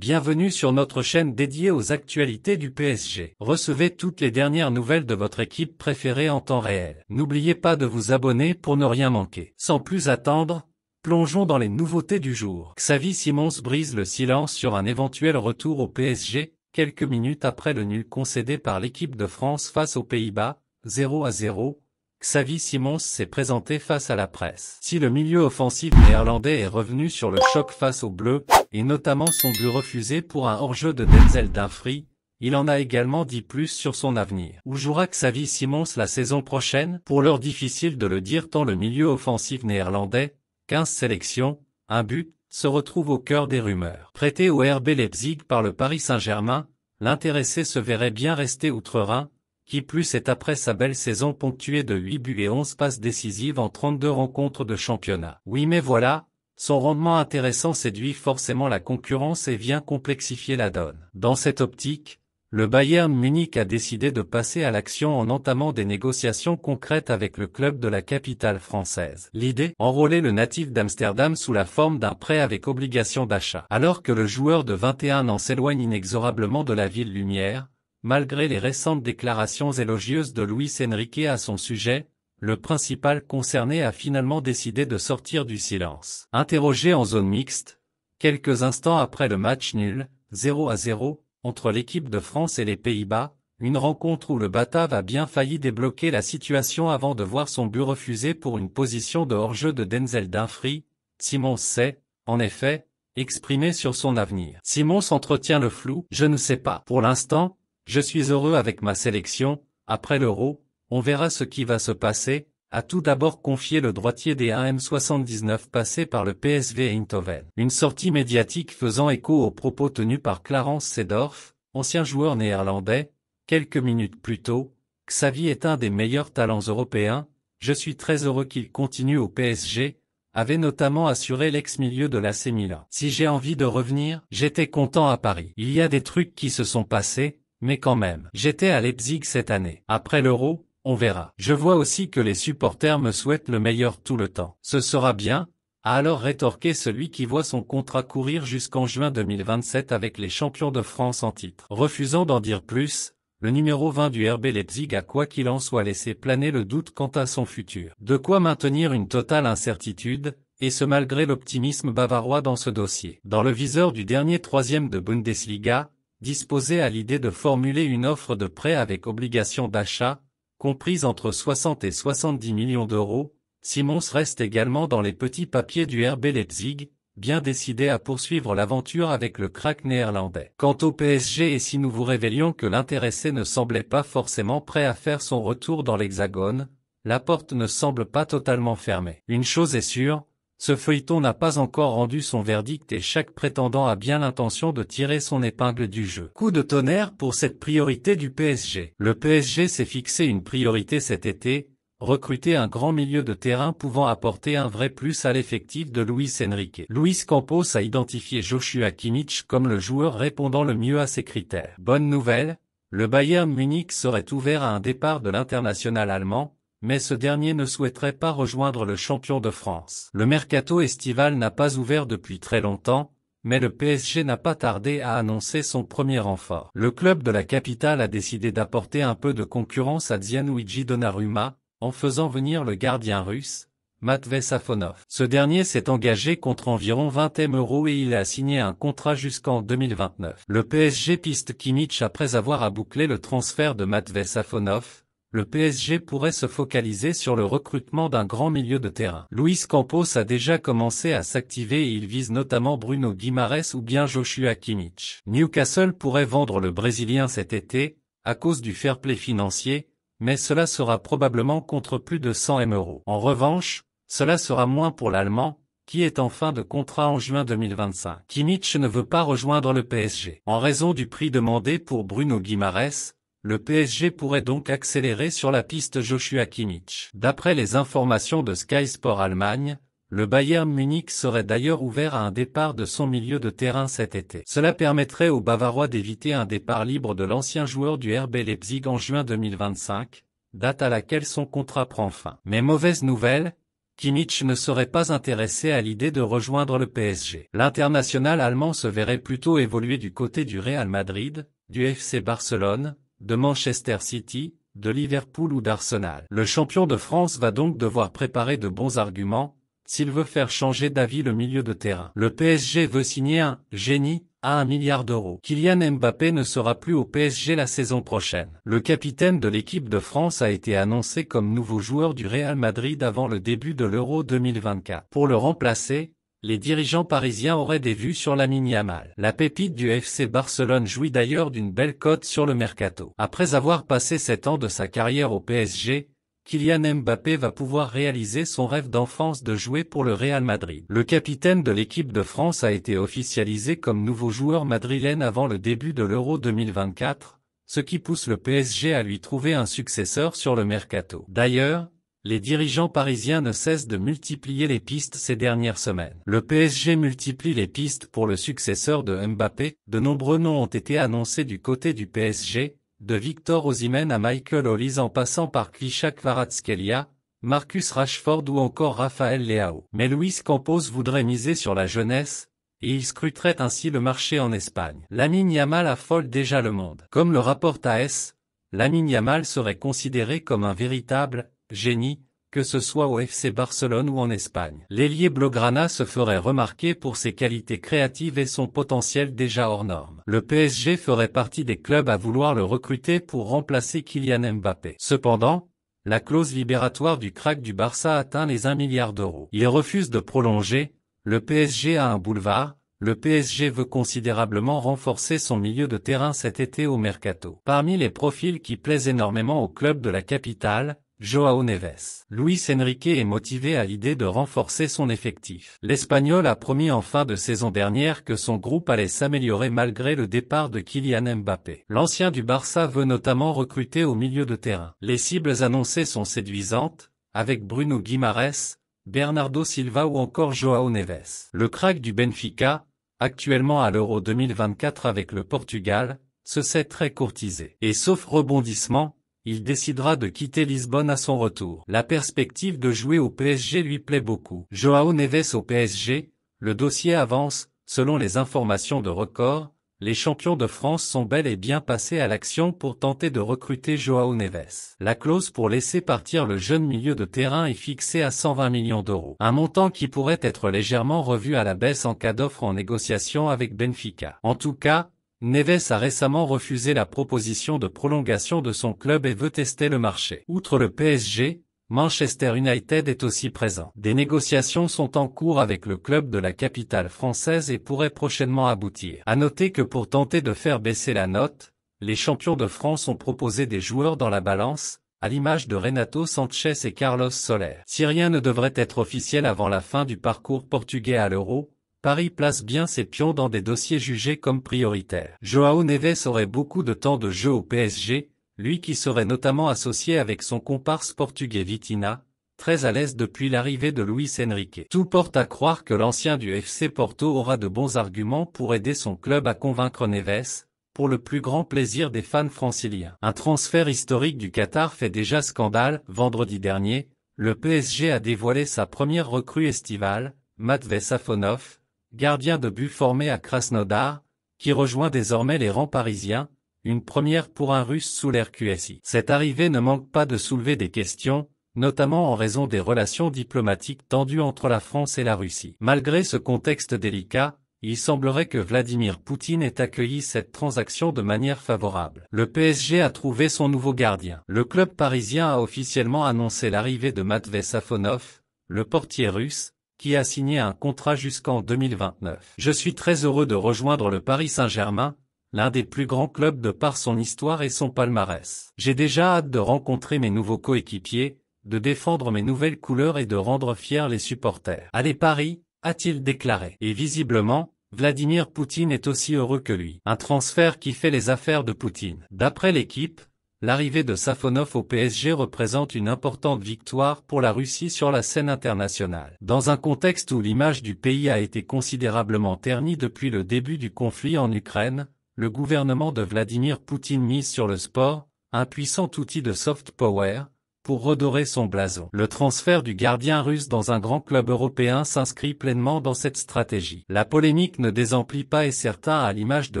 Bienvenue sur notre chaîne dédiée aux actualités du PSG. Recevez toutes les dernières nouvelles de votre équipe préférée en temps réel. N'oubliez pas de vous abonner pour ne rien manquer. Sans plus attendre, plongeons dans les nouveautés du jour. Xavi Simons brise le silence sur un éventuel retour au PSG, quelques minutes après le nul concédé par l'équipe de France face aux Pays-Bas, 0 à 0, Xavi Simons s'est présenté face à la presse. Si le milieu offensif néerlandais est revenu sur le choc face aux Bleus, et notamment son but refusé pour un hors-jeu de Denzel Dumfries, il en a également dit plus sur son avenir. Où jouera Xavi Simons la saison prochaine Pour l'heure difficile de le dire tant le milieu offensif néerlandais, 15 sélections, un but, se retrouve au cœur des rumeurs. Prêté au RB Leipzig par le Paris Saint-Germain, l'intéressé se verrait bien rester outre-Rhin, qui plus est après sa belle saison ponctuée de 8 buts et 11 passes décisives en 32 rencontres de championnat. Oui mais voilà, son rendement intéressant séduit forcément la concurrence et vient complexifier la donne. Dans cette optique, le Bayern Munich a décidé de passer à l'action en entamant des négociations concrètes avec le club de la capitale française. L'idée Enrôler le natif d'Amsterdam sous la forme d'un prêt avec obligation d'achat. Alors que le joueur de 21 ans s'éloigne inexorablement de la ville lumière, Malgré les récentes déclarations élogieuses de Luis Enrique à son sujet, le principal concerné a finalement décidé de sortir du silence. Interrogé en zone mixte, quelques instants après le match nul, 0 à 0, entre l'équipe de France et les Pays-Bas, une rencontre où le Batav a bien failli débloquer la situation avant de voir son but refusé pour une position de hors-jeu de Denzel Dinfry, Simon s'est, en effet, exprimé sur son avenir. Simon s'entretient le flou, je ne sais pas. Pour l'instant, je suis heureux avec ma sélection, après l'euro, on verra ce qui va se passer, a tout d'abord confié le droitier des AM79 passé par le PSV Eindhoven. Une sortie médiatique faisant écho aux propos tenus par Clarence Seedorf, ancien joueur néerlandais, quelques minutes plus tôt, Xavi est un des meilleurs talents européens, je suis très heureux qu'il continue au PSG, avait notamment assuré l'ex-milieu de la Milan. Si j'ai envie de revenir, j'étais content à Paris. Il y a des trucs qui se sont passés, mais quand même, j'étais à Leipzig cette année. Après l'Euro, on verra. Je vois aussi que les supporters me souhaitent le meilleur tout le temps. Ce sera bien, a alors rétorqué celui qui voit son contrat courir jusqu'en juin 2027 avec les champions de France en titre. Refusant d'en dire plus, le numéro 20 du RB Leipzig a quoi qu'il en soit laissé planer le doute quant à son futur. De quoi maintenir une totale incertitude, et ce malgré l'optimisme bavarois dans ce dossier. Dans le viseur du dernier troisième de Bundesliga, disposé à l'idée de formuler une offre de prêt avec obligation d'achat, comprise entre 60 et 70 millions d'euros, Simons reste également dans les petits papiers du RB Leipzig, bien décidé à poursuivre l'aventure avec le crack néerlandais. Quant au PSG et si nous vous révélions que l'intéressé ne semblait pas forcément prêt à faire son retour dans l'Hexagone, la porte ne semble pas totalement fermée. Une chose est sûre, ce feuilleton n'a pas encore rendu son verdict et chaque prétendant a bien l'intention de tirer son épingle du jeu. Coup de tonnerre pour cette priorité du PSG. Le PSG s'est fixé une priorité cet été, recruter un grand milieu de terrain pouvant apporter un vrai plus à l'effectif de Luis Enrique. Luis Campos a identifié Joshua Kimmich comme le joueur répondant le mieux à ses critères. Bonne nouvelle, le Bayern Munich serait ouvert à un départ de l'international allemand, mais ce dernier ne souhaiterait pas rejoindre le champion de France. Le mercato estival n'a pas ouvert depuis très longtemps, mais le PSG n'a pas tardé à annoncer son premier renfort. Le club de la capitale a décidé d'apporter un peu de concurrence à Gianluigi Donnarumma, en faisant venir le gardien russe, Matvei Safonov. Ce dernier s'est engagé contre environ 20 m euros et il a signé un contrat jusqu'en 2029. Le PSG piste Kimmich après avoir à boucler le transfert de Matvei Safonov, le PSG pourrait se focaliser sur le recrutement d'un grand milieu de terrain. Luis Campos a déjà commencé à s'activer et il vise notamment Bruno Guimares ou bien Joshua Kimmich. Newcastle pourrait vendre le Brésilien cet été, à cause du fair play financier, mais cela sera probablement contre plus de 100 M En revanche, cela sera moins pour l'Allemand, qui est en fin de contrat en juin 2025. Kimmich ne veut pas rejoindre le PSG. En raison du prix demandé pour Bruno Guimares, le PSG pourrait donc accélérer sur la piste Joshua Kimmich. D'après les informations de Sky Sport Allemagne, le Bayern Munich serait d'ailleurs ouvert à un départ de son milieu de terrain cet été. Cela permettrait aux Bavarois d'éviter un départ libre de l'ancien joueur du RB Leipzig en juin 2025, date à laquelle son contrat prend fin. Mais mauvaise nouvelle, Kimmich ne serait pas intéressé à l'idée de rejoindre le PSG. L'international allemand se verrait plutôt évoluer du côté du Real Madrid, du FC Barcelone, de Manchester City, de Liverpool ou d'Arsenal. Le champion de France va donc devoir préparer de bons arguments, s'il veut faire changer d'avis le milieu de terrain. Le PSG veut signer un « génie » à un milliard d'euros. Kylian Mbappé ne sera plus au PSG la saison prochaine. Le capitaine de l'équipe de France a été annoncé comme nouveau joueur du Real Madrid avant le début de l'Euro 2024. Pour le remplacer, les dirigeants parisiens auraient des vues sur la mini Amal. La pépite du FC Barcelone jouit d'ailleurs d'une belle cote sur le mercato. Après avoir passé 7 ans de sa carrière au PSG, Kylian Mbappé va pouvoir réaliser son rêve d'enfance de jouer pour le Real Madrid. Le capitaine de l'équipe de France a été officialisé comme nouveau joueur madrilène avant le début de l'Euro 2024, ce qui pousse le PSG à lui trouver un successeur sur le mercato. D'ailleurs, les dirigeants parisiens ne cessent de multiplier les pistes ces dernières semaines. Le PSG multiplie les pistes pour le successeur de Mbappé, de nombreux noms ont été annoncés du côté du PSG, de Victor Osimhen à Michael Hollis en passant par Klichak Kvaratskhelia, Marcus Rashford ou encore Raphaël Leao. Mais Luis Campos voudrait miser sur la jeunesse, et il scruterait ainsi le marché en Espagne. Lamine Yamal affole déjà le monde. Comme le rapporte AS, Lamine Yamal serait considéré comme un véritable génie, que ce soit au FC Barcelone ou en Espagne. L'ailier Blograna se ferait remarquer pour ses qualités créatives et son potentiel déjà hors norme. Le PSG ferait partie des clubs à vouloir le recruter pour remplacer Kylian Mbappé. Cependant, la clause libératoire du crack du Barça atteint les 1 milliard d'euros. Il refuse de prolonger, le PSG a un boulevard, le PSG veut considérablement renforcer son milieu de terrain cet été au mercato. Parmi les profils qui plaisent énormément au club de la capitale, Joao Neves. Luis Enrique est motivé à l'idée de renforcer son effectif. L'Espagnol a promis en fin de saison dernière que son groupe allait s'améliorer malgré le départ de Kylian Mbappé. L'ancien du Barça veut notamment recruter au milieu de terrain. Les cibles annoncées sont séduisantes, avec Bruno Guimares, Bernardo Silva ou encore Joao Neves. Le crack du Benfica, actuellement à l'Euro 2024 avec le Portugal, se sait très courtisé. Et sauf rebondissement, il décidera de quitter Lisbonne à son retour. La perspective de jouer au PSG lui plaît beaucoup. Joao Neves au PSG, le dossier avance, selon les informations de record, les champions de France sont bel et bien passés à l'action pour tenter de recruter Joao Neves. La clause pour laisser partir le jeune milieu de terrain est fixée à 120 millions d'euros. Un montant qui pourrait être légèrement revu à la baisse en cas d'offre en négociation avec Benfica. En tout cas, Neves a récemment refusé la proposition de prolongation de son club et veut tester le marché. Outre le PSG, Manchester United est aussi présent. Des négociations sont en cours avec le club de la capitale française et pourraient prochainement aboutir. À noter que pour tenter de faire baisser la note, les champions de France ont proposé des joueurs dans la balance, à l'image de Renato Sanchez et Carlos Soler. Si rien ne devrait être officiel avant la fin du parcours portugais à l'Euro, Paris place bien ses pions dans des dossiers jugés comme prioritaires. Joao Neves aurait beaucoup de temps de jeu au PSG, lui qui serait notamment associé avec son comparse portugais Vitina, très à l'aise depuis l'arrivée de Luis Enrique. Tout porte à croire que l'ancien du FC Porto aura de bons arguments pour aider son club à convaincre Neves, pour le plus grand plaisir des fans franciliens. Un transfert historique du Qatar fait déjà scandale. Vendredi dernier, le PSG a dévoilé sa première recrue estivale, Matvei Safonov, gardien de but formé à Krasnodar, qui rejoint désormais les rangs parisiens, une première pour un russe sous l'RQSI. Cette arrivée ne manque pas de soulever des questions, notamment en raison des relations diplomatiques tendues entre la France et la Russie. Malgré ce contexte délicat, il semblerait que Vladimir Poutine ait accueilli cette transaction de manière favorable. Le PSG a trouvé son nouveau gardien. Le club parisien a officiellement annoncé l'arrivée de Matvei Safonov, le portier russe, qui a signé un contrat jusqu'en 2029. Je suis très heureux de rejoindre le Paris Saint-Germain, l'un des plus grands clubs de par son histoire et son palmarès. J'ai déjà hâte de rencontrer mes nouveaux coéquipiers, de défendre mes nouvelles couleurs et de rendre fiers les supporters. Allez Paris, a-t-il déclaré. Et visiblement, Vladimir Poutine est aussi heureux que lui. Un transfert qui fait les affaires de Poutine. D'après l'équipe, l'arrivée de Safonov au PSG représente une importante victoire pour la Russie sur la scène internationale. Dans un contexte où l'image du pays a été considérablement ternie depuis le début du conflit en Ukraine, le gouvernement de Vladimir Poutine mise sur le sport, un puissant outil de soft power, pour redorer son blason. Le transfert du gardien russe dans un grand club européen s'inscrit pleinement dans cette stratégie. La polémique ne désemplit pas et certains à l'image de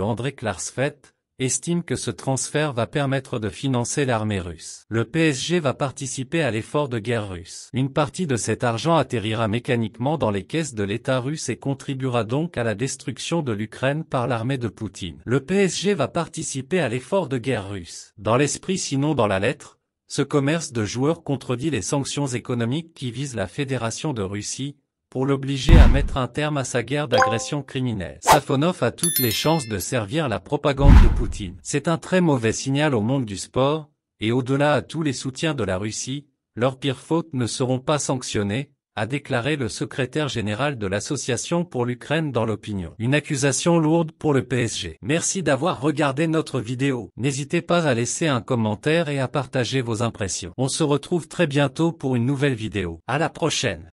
André Klarsfeld, estime que ce transfert va permettre de financer l'armée russe. Le PSG va participer à l'effort de guerre russe. Une partie de cet argent atterrira mécaniquement dans les caisses de l'État russe et contribuera donc à la destruction de l'Ukraine par l'armée de Poutine. Le PSG va participer à l'effort de guerre russe. Dans l'esprit sinon dans la lettre, ce commerce de joueurs contredit les sanctions économiques qui visent la Fédération de Russie, pour l'obliger à mettre un terme à sa guerre d'agression criminelle. Safonov a toutes les chances de servir la propagande de Poutine. C'est un très mauvais signal au monde du sport, et au-delà à tous les soutiens de la Russie, leurs pires fautes ne seront pas sanctionnées, a déclaré le secrétaire général de l'Association pour l'Ukraine dans l'opinion. Une accusation lourde pour le PSG. Merci d'avoir regardé notre vidéo. N'hésitez pas à laisser un commentaire et à partager vos impressions. On se retrouve très bientôt pour une nouvelle vidéo. À la prochaine.